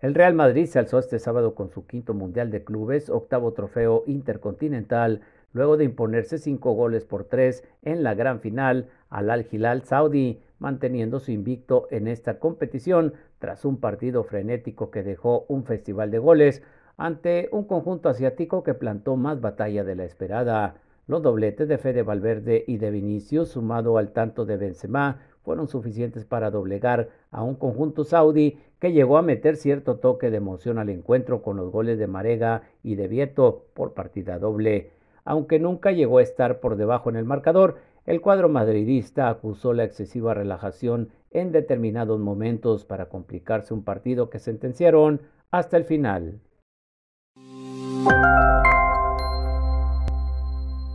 El Real Madrid se alzó este sábado con su quinto Mundial de Clubes, octavo trofeo intercontinental, luego de imponerse cinco goles por tres en la gran final al Al Hilal Saudi, manteniendo su invicto en esta competición tras un partido frenético que dejó un festival de goles ante un conjunto asiático que plantó más batalla de la esperada. Los dobletes de Fede Valverde y de Vinicius, sumado al tanto de Benzema, fueron suficientes para doblegar a un conjunto saudí que llegó a meter cierto toque de emoción al encuentro con los goles de Marega y de Vieto por partida doble. Aunque nunca llegó a estar por debajo en el marcador, el cuadro madridista acusó la excesiva relajación en determinados momentos para complicarse un partido que sentenciaron hasta el final.